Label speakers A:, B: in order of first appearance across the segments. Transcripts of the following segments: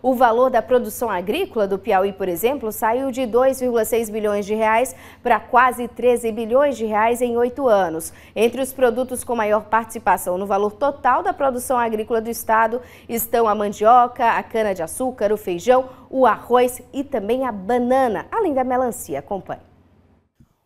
A: O valor da produção agrícola do Piauí, por exemplo, saiu de 2,6 bilhões de reais para quase 13 bilhões de reais em oito anos. Entre os produtos com maior participação no valor total da produção agrícola do estado estão a mandioca, a cana-de-açúcar, o feijão, o arroz e também a banana, além da melancia. Acompanhe.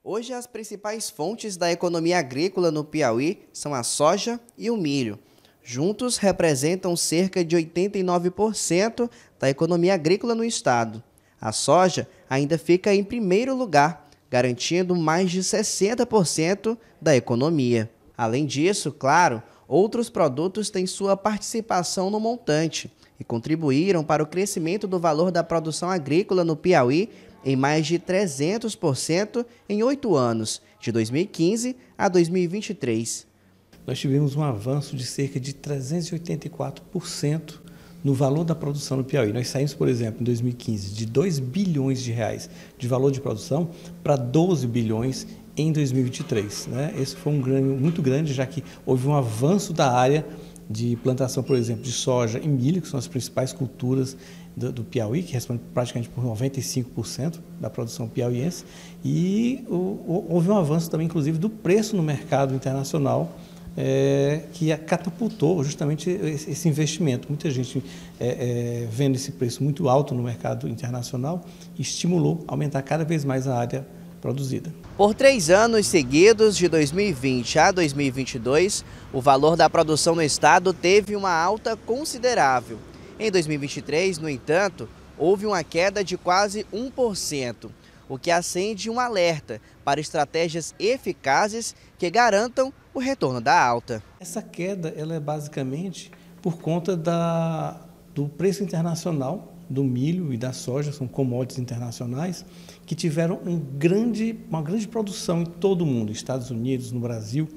B: Hoje, as principais fontes da economia agrícola no Piauí são a soja e o milho juntos representam cerca de 89% da economia agrícola no estado. A soja ainda fica em primeiro lugar, garantindo mais de 60% da economia. Além disso, claro, outros produtos têm sua participação no montante e contribuíram para o crescimento do valor da produção agrícola no Piauí em mais de 300%
C: em oito anos, de 2015 a 2023 nós tivemos um avanço de cerca de 384% no valor da produção no Piauí. Nós saímos, por exemplo, em 2015 de 2 bilhões de reais de valor de produção para 12 bilhões em 2023. Né? Esse foi um ganho muito grande, já que houve um avanço da área de plantação, por exemplo, de soja e milho, que são as principais culturas do, do Piauí, que respondem praticamente por 95% da produção piauiense. E o, houve um avanço também, inclusive, do preço no mercado internacional, é, que catapultou justamente esse investimento. Muita gente, é, é, vendo esse preço muito alto no mercado internacional, estimulou a aumentar cada vez mais a área produzida.
B: Por três anos seguidos, de 2020 a 2022, o valor da produção no estado teve uma alta considerável. Em 2023, no entanto, houve uma queda de quase 1% o que acende um alerta para estratégias eficazes que garantam o retorno da alta.
C: Essa queda ela é basicamente por conta da, do preço internacional do milho e da soja, são commodities internacionais, que tiveram um grande, uma grande produção em todo o mundo, Estados Unidos, no Brasil,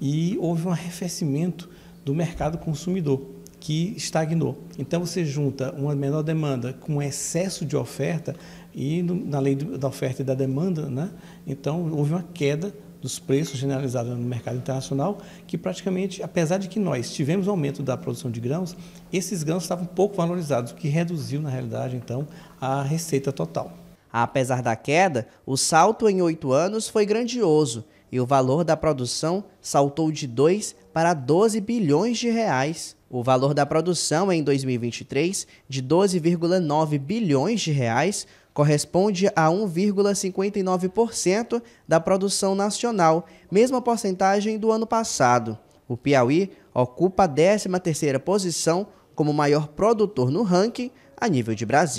C: e houve um arrefecimento do mercado consumidor que estagnou. Então você junta uma menor demanda com excesso de oferta e no, na lei do, da oferta e da demanda, né? Então houve uma queda dos preços generalizados no mercado internacional, que praticamente, apesar de que nós tivemos um aumento da produção de grãos, esses grãos estavam pouco valorizados, o que reduziu, na realidade, então, a receita total. Apesar da queda, o salto em
B: oito anos foi grandioso e o valor da produção saltou de 2 para 12 bilhões de reais. O valor da produção em 2023, de 12,9 bilhões de reais, corresponde a 1,59% da produção nacional, mesma porcentagem do ano passado. O Piauí ocupa a 13ª posição como maior produtor no ranking a nível de Brasil.